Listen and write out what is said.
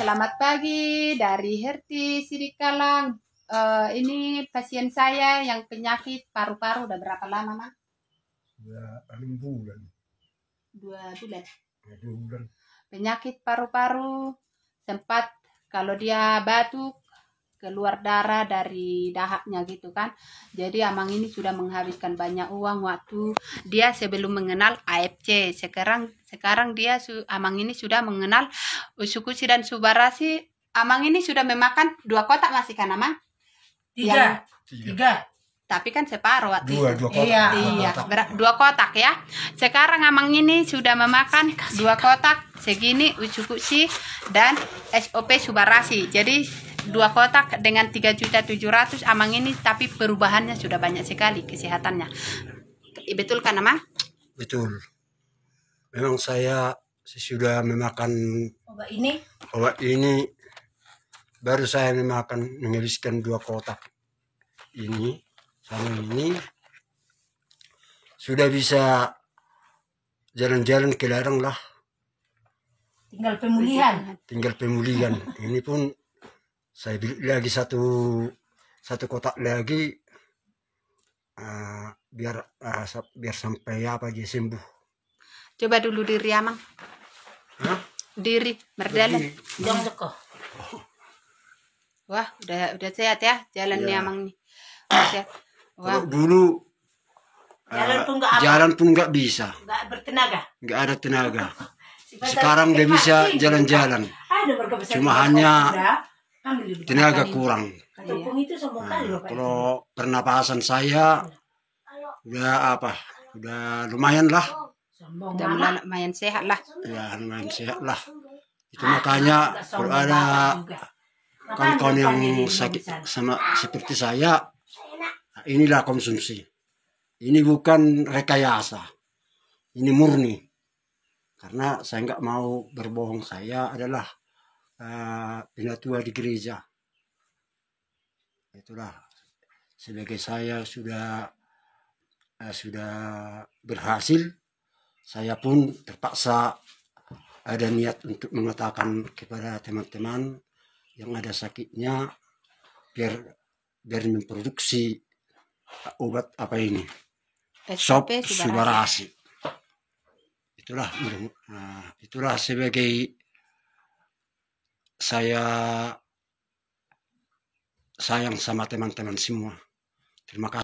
Selamat pagi dari Herti Sirikalang. Uh, ini pasien saya yang penyakit paru-paru udah berapa lama, Mak? Sudah bulan. Dua bulan. Dua bulan. Penyakit paru-paru sempat kalau dia batuk keluar darah dari dahaknya gitu kan jadi Amang ini sudah menghabiskan banyak uang waktu dia sebelum mengenal AFC sekarang sekarang dia su, Amang ini sudah mengenal Usukusi dan Subarasi Amang ini sudah memakan dua kotak masih kan Amang? Tiga. Yang, tiga. Tapi kan separuh waktu dua, dua kotak. Iya, iya. Kotak. dua kotak ya. Sekarang Amang ini sudah memakan dua kotak segini Usukusi dan SOP Subarasi. Jadi dua kotak dengan 3.700 amang ini tapi perubahannya sudah banyak sekali kesehatannya iya, betul kan emang betul memang saya sudah memakan obat ini obat ini baru saya memakan mengeliskan dua kotak ini sama ini sudah bisa jalan-jalan ke ladang lah tinggal pemulihan tinggal pemulihan ini pun saya beli lagi satu satu kotak lagi uh, biar uh, biar sampai apa aja sembuh coba dulu diri amang ya, Hah? diri merdele dong joko wah udah udah sehat ya jalan ya. amang iya. nih sehat. Wah. dulu eh, jalan pun nggak jalan pun nggak bisa nggak bertenaga nggak ada tenaga sekarang dia bisa jalan-jalan cuma hanya tenaga ah, kurang. Nah, kalau pernapasan saya udah apa? Udah lumayan lah. Udah lumayan sehat lah. Ya, lumayan iya. sehat lah. Itu ah, makanya kalau ada kawan-kawan yang sakit sama seperti saya, inilah konsumsi. Ini bukan rekayasa. Ini murni. Karena saya nggak mau berbohong saya adalah penatua eh, di gereja. Itulah sebagai saya sudah eh, sudah berhasil, saya pun terpaksa ada niat untuk mengatakan kepada teman-teman yang ada sakitnya biar biar memproduksi obat apa ini sop subarasi itulah uh, itulah sebagai saya sayang sama teman-teman semua. Terima kasih.